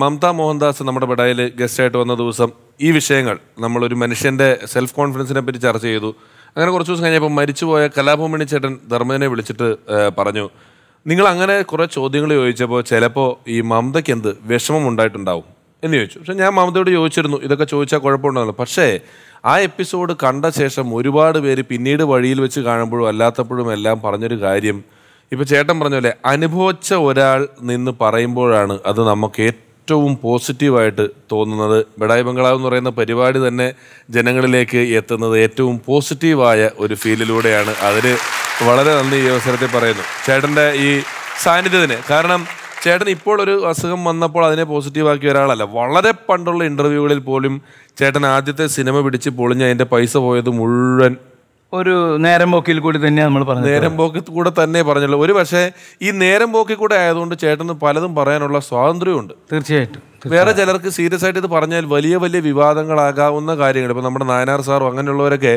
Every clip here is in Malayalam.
മമത മോഹൻദാസ് നമ്മുടെ ബഡായിൽ ഗസ്റ്റായിട്ട് വന്ന ദിവസം ഈ വിഷയങ്ങൾ നമ്മളൊരു മനുഷ്യൻ്റെ സെൽഫ് കോൺഫിഡൻസിനെ പറ്റി ചർച്ച ചെയ്തു അങ്ങനെ കുറച്ച് ദിവസം കഴിഞ്ഞപ്പോൾ മരിച്ചുപോയ കലാഭൂമണി ചേട്ടൻ ധർമ്മനെ വിളിച്ചിട്ട് പറഞ്ഞു നിങ്ങൾ അങ്ങനെ കുറേ ചോദ്യങ്ങൾ ചോദിച്ചപ്പോൾ ചിലപ്പോൾ ഈ മമതയ്ക്ക് എന്ത് വിഷമം ഉണ്ടായിട്ടുണ്ടാവും എന്ന് ചോദിച്ചു പക്ഷെ ഞാൻ മമതയോട് ചോദിച്ചിരുന്നു ഇതൊക്കെ ചോദിച്ചാൽ കുഴപ്പമുണ്ടാവില്ല പക്ഷേ ആ എപ്പിസോഡ് കണ്ട ശേഷം ഒരുപാട് പേര് പിന്നീട് വഴിയിൽ വെച്ച് കാണുമ്പോഴും അല്ലാത്തപ്പോഴും എല്ലാം പറഞ്ഞൊരു കാര്യം ഇപ്പോൾ ചേട്ടൻ പറഞ്ഞ പോലെ അനുഭവിച്ച ഒരാൾ നിന്ന് പറയുമ്പോഴാണ് അത് നമുക്ക് ഏറ്റവും ഏറ്റവും പോസിറ്റീവായിട്ട് തോന്നുന്നത് ബഡായി ബംഗ്ലാവ് എന്ന് പറയുന്ന പരിപാടി തന്നെ ജനങ്ങളിലേക്ക് എത്തുന്നത് ഏറ്റവും പോസിറ്റീവായ ഒരു ഫീലിലൂടെയാണ് അതിന് വളരെ നന്ദി ഈ അവസരത്തിൽ പറയുന്നു ചേട്ടൻ്റെ ഈ സാന്നിധ്യത്തിന് കാരണം ചേട്ടൻ ഇപ്പോൾ ഒരു അസുഖം വന്നപ്പോൾ അതിനെ പോസിറ്റീവാക്കിയ ഒരാളല്ല വളരെ പണ്ടുള്ള ഇൻ്റർവ്യൂകളിൽ പോലും ചേട്ടൻ ആദ്യത്തെ സിനിമ പിടിച്ച് പൊളിഞ്ഞ് അതിൻ്റെ പൈസ പോയത് മുഴുവൻ ഒരു നേരം പോക്കിൽ കൂടി തന്നെ നമ്മൾ പറഞ്ഞു നേരം പോക്കിൽ കൂടെ തന്നെ പറഞ്ഞല്ലോ ഒരു പക്ഷേ ഈ നേരം പോക്കിൽ കൂടെ ആയതുകൊണ്ട് ചേട്ടന് പലതും പറയാനുള്ള സ്വാതന്ത്ര്യമുണ്ട് തീർച്ചയായിട്ടും വേറെ ചിലർക്ക് സീരിയസ് ആയിട്ട് ഇത് പറഞ്ഞാൽ വലിയ വലിയ വിവാദങ്ങളാകാവുന്ന കാര്യങ്ങൾ ഇപ്പോൾ നമ്മുടെ നായനാർ സാറും അങ്ങനെയുള്ളവരൊക്കെ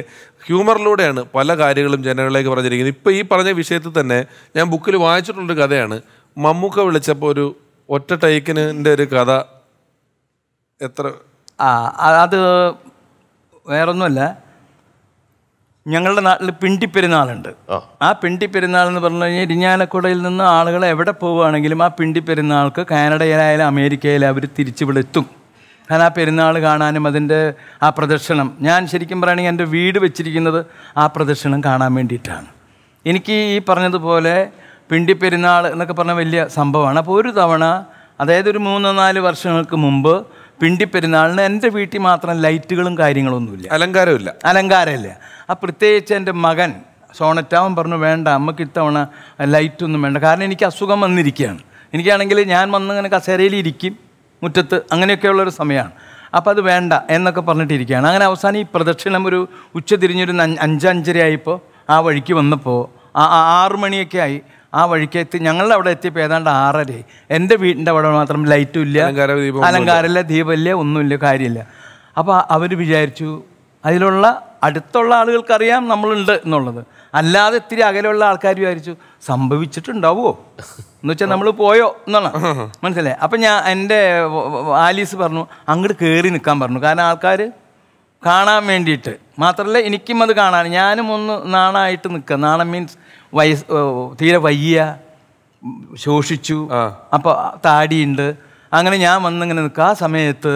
ഹ്യൂമറിലൂടെയാണ് പല കാര്യങ്ങളും ജനങ്ങളിലേക്ക് പറഞ്ഞിരിക്കുന്നത് ഇപ്പോൾ ഈ പറഞ്ഞ വിഷയത്തിൽ തന്നെ ഞാൻ ബുക്കിൽ വായിച്ചിട്ടുള്ളൊരു കഥയാണ് മമ്മൂക്ക വിളിച്ചപ്പോൾ ഒരു ഒറ്റ ടൈക്കിനിൻ്റെ ഒരു കഥ എത്ര ആ അത് വേറൊന്നുമല്ല ഞങ്ങളുടെ നാട്ടിൽ പിണ്ടി പെരുന്നാളുണ്ട് ആ പിണ്ടി പെരുന്നാൾ എന്ന് പറഞ്ഞു കഴിഞ്ഞാൽ ഇരിഞ്ഞാലക്കുടയിൽ നിന്ന് ആളുകൾ എവിടെ പോവുകയാണെങ്കിലും ആ പിണ്ടി പെരുന്നാൾക്ക് കാനഡയിലായാലും അമേരിക്കയിലും അവർ തിരിച്ചിവിടെ എത്തും കാരണം ആ പെരുന്നാൾ കാണാനും അതിൻ്റെ ആ പ്രദർശനം ഞാൻ ശരിക്കും പറയുകയാണെങ്കിൽ എൻ്റെ വീട് വെച്ചിരിക്കുന്നത് ആ പ്രദർശനം കാണാൻ വേണ്ടിയിട്ടാണ് എനിക്ക് ഈ പറഞ്ഞതുപോലെ പിണ്ടി പെരുന്നാൾ എന്നൊക്കെ പറഞ്ഞ വലിയ സംഭവമാണ് അപ്പോൾ ഒരു തവണ അതായത് ഒരു മൂന്നോ നാല് വർഷങ്ങൾക്ക് മുമ്പ് പിണ്ടി പെരുന്നാളിന് എൻ്റെ വീട്ടിൽ മാത്രം ലൈറ്റുകളും കാര്യങ്ങളൊന്നുമില്ല അലങ്കാരമില്ല അലങ്കാരമില്ല ആ പ്രത്യേകിച്ച് എൻ്റെ മകൻ സോണറ്റാവൻ പറഞ്ഞു വേണ്ട അമ്മക്ക് ഇത്തവണ ലൈറ്റൊന്നും വേണ്ട കാരണം എനിക്ക് അസുഖം വന്നിരിക്കുകയാണ് എനിക്കാണെങ്കിൽ ഞാൻ വന്നിങ്ങനെ കസേരയിൽ ഇരിക്കും മുറ്റത്ത് അങ്ങനെയൊക്കെയുള്ളൊരു സമയമാണ് അപ്പോൾ അത് വേണ്ട എന്നൊക്കെ പറഞ്ഞിട്ടിരിക്കുകയാണ് അങ്ങനെ അവസാനം ഈ പ്രദക്ഷിണം ഒരു ഉച്ച തിരിഞ്ഞൊരു അഞ്ചഞ്ചര ആയപ്പോൾ ആ വഴിക്ക് വന്നപ്പോൾ ആ ആറ് മണിയൊക്കെ ആയി ആ വഴിക്ക് എത്തി ഞങ്ങളുടെ അവിടെ എത്തിയപ്പോൾ ഏതാണ്ട് ആറര എൻ്റെ വീടിൻ്റെ അവിടെ മാത്രം ലൈറ്റും ഇല്ല അലങ്കാരമില്ല ദീപമില്ല ഒന്നുമില്ല കാര്യമില്ല അപ്പോൾ അവർ വിചാരിച്ചു അതിലുള്ള അടുത്തുള്ള ആളുകൾക്കറിയാം നമ്മളുണ്ട് എന്നുള്ളത് അല്ലാതെ ഇത്തിരി അകലെയുള്ള ആൾക്കാർ വിചാരിച്ചു സംഭവിച്ചിട്ടുണ്ടാവുമോ എന്ന് വെച്ചാൽ നമ്മൾ പോയോ എന്നാണ് മനസ്സിലായി അപ്പം ഞാൻ എൻ്റെ ആലീസ് പറഞ്ഞു അങ്ങോട്ട് കയറി നിൽക്കാൻ പറഞ്ഞു കാരണം ആൾക്കാർ കാണാൻ വേണ്ടിയിട്ട് മാത്രമല്ല എനിക്കും അത് കാണാൻ ഞാനും ഒന്ന് നാണായിട്ട് നിൽക്കുക നാണം മീൻസ് വയസ് തീരെ വയ്യ ശോഷിച്ചു അപ്പോൾ താടിയുണ്ട് അങ്ങനെ ഞാൻ വന്നിങ്ങനെ നിൽക്കുക ആ സമയത്ത്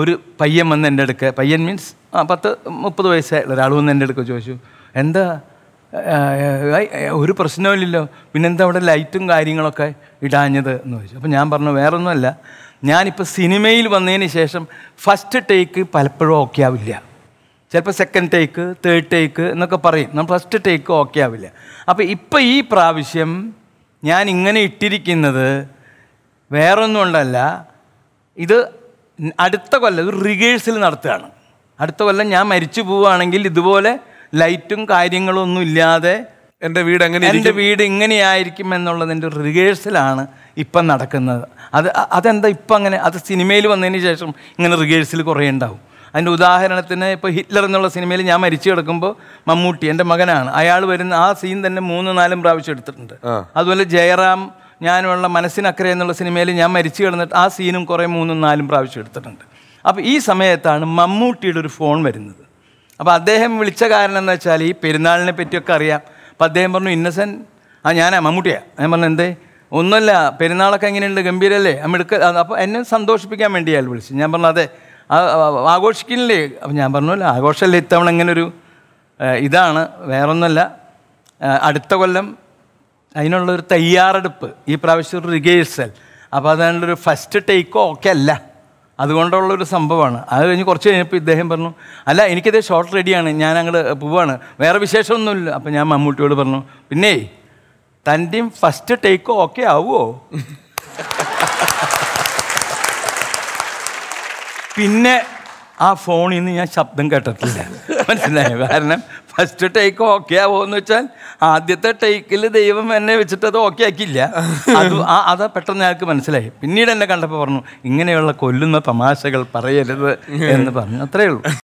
ഒരു പയ്യൻ വന്ന് എൻ്റെ അടുക്ക പയ്യൻ മീൻസ് ആ പത്ത് മുപ്പത് വയസ്സായുള്ള ഒരാൾ വന്ന് എൻ്റെ അടുക്ക ചോദിച്ചു എന്താ ഒരു പ്രശ്നമില്ലല്ലോ പിന്നെന്താ അവിടെ ലൈറ്റും കാര്യങ്ങളൊക്കെ ഇടാഞ്ഞത് എന്ന് ചോദിച്ചു അപ്പോൾ ഞാൻ പറഞ്ഞു വേറൊന്നുമല്ല ഞാനിപ്പോൾ സിനിമയിൽ വന്നതിന് ശേഷം ഫസ്റ്റ് ടേക്ക് പലപ്പോഴും ഓക്കെ ആവില്ല ചിലപ്പോൾ സെക്കൻഡ് ടേക്ക് തേർഡ് ടേക്ക് എന്നൊക്കെ പറയും നമ്മൾ ഫസ്റ്റ് ടേക്ക് ഓക്കെ ആവില്ല അപ്പോൾ ഇപ്പോൾ ഈ പ്രാവശ്യം ഞാൻ ഇങ്ങനെ ഇട്ടിരിക്കുന്നത് വേറൊന്നും വേറൊന്നുകൊണ്ടല്ല ഇത് അടുത്ത കൊല്ലം ഒരു റിഗേഴ്സൽ നടത്തുകയാണ് അടുത്ത കൊല്ലം ഞാൻ മരിച്ചു പോവുകയാണെങ്കിൽ ഇതുപോലെ ലൈറ്റും കാര്യങ്ങളും ഒന്നും ഇല്ലാതെ എൻ്റെ വീട് എങ്ങനെ എൻ്റെ വീട് ഇങ്ങനെയായിരിക്കും എന്നുള്ളതിൻ്റെ റിഹേഴ്സലാണ് ഇപ്പം നടക്കുന്നത് അത് അതെന്താ ഇപ്പം അങ്ങനെ അത് സിനിമയിൽ വന്നതിന് ശേഷം ഇങ്ങനെ റിഹേഴ്സൽ കുറേ ഉണ്ടാവും അതിൻ്റെ ഉദാഹരണത്തിന് ഇപ്പോൾ ഹിറ്റ്ലർ എന്നുള്ള സിനിമയിൽ ഞാൻ മരിച്ചു കിടക്കുമ്പോൾ മമ്മൂട്ടി എൻ്റെ മകനാണ് അയാൾ വരുന്ന ആ സീൻ തന്നെ മൂന്ന് നാലും പ്രാവശ്യം എടുത്തിട്ടുണ്ട് അതുപോലെ ജയറാം ഞാനുള്ള മനസ്സിനക്കരെ എന്നുള്ള സിനിമയിൽ ഞാൻ മരിച്ചു കിടന്നിട്ട് ആ സീനും കുറേ മൂന്നും നാലും പ്രാവശ്യം എടുത്തിട്ടുണ്ട് അപ്പോൾ ഈ സമയത്താണ് മമ്മൂട്ടിയുടെ ഒരു ഫോൺ വരുന്നത് അപ്പോൾ അദ്ദേഹം വിളിച്ച കാരണം എന്ന് വെച്ചാൽ ഈ പെരുന്നാളിനെ പറ്റിയൊക്കെ അറിയാം അപ്പോൾ അദ്ദേഹം പറഞ്ഞു ഇന്നസെൻറ്റ് ആ ഞാനാ മമ്മൂട്ടിയാ ഞാൻ പറഞ്ഞു എന്തേ ഒന്നുമല്ല പെരുന്നാളൊക്കെ എങ്ങനെയുണ്ട് ഗംഭീരല്ലേ അമ്മ എടുക്ക അപ്പോൾ എന്നെ സന്തോഷിപ്പിക്കാൻ വേണ്ടി അയാൾ വിളിച്ചു ഞാൻ പറഞ്ഞു അതെ ആഘോഷിക്കുന്നില്ലേ അപ്പം ഞാൻ പറഞ്ഞല്ലോ ആഘോഷമല്ലേ ഇത്തവണ ഇങ്ങനെ ഒരു ഇതാണ് വേറൊന്നുമല്ല അടുത്ത കൊല്ലം അതിനുള്ളൊരു തയ്യാറെടുപ്പ് ഈ പ്രാവശ്യം ഒരു റിഗേഴ്സൽ അപ്പോൾ അതിനുള്ളൊരു ഫസ്റ്റ് ടേക്കോ ഒക്കെ അല്ല അതുകൊണ്ടുള്ളൊരു സംഭവമാണ് അത് കഴിഞ്ഞ് കുറച്ച് കഴിഞ്ഞപ്പോൾ ഇദ്ദേഹം പറഞ്ഞു അല്ല എനിക്കത് ഷോർട്ട് റെഡിയാണ് ഞാൻ അങ്ങോട്ട് പോവാണ് വേറെ വിശേഷമൊന്നുമില്ല അപ്പോൾ ഞാൻ മമ്മൂട്ടിയോട് പറഞ്ഞു പിന്നെ തൻ്റെയും ഫസ്റ്റ് ടേക്കോ ഓക്കെ ആവുമോ പിന്നെ ആ ഫോണിൽ നിന്ന് ഞാൻ ശബ്ദം കേട്ടിട്ടില്ല മനസ്സിലായോ കാരണം ഫസ്റ്റ് ടേക്ക് ഓക്കെ ആവുമെന്ന് വെച്ചാൽ ആദ്യത്തെ ടേക്കിൽ ദൈവം എന്നെ വെച്ചിട്ട് അത് ഓക്കെ ആക്കിയില്ല അത് അത് പെട്ടെന്ന് ഞങ്ങൾക്ക് മനസ്സിലായി പിന്നീട് എന്നെ കണ്ടപ്പോൾ പറഞ്ഞു ഇങ്ങനെയുള്ള കൊല്ലുന്ന തമാശകൾ പറയരുത് എന്ന് പറഞ്ഞു അത്രയേ ഉള്ളൂ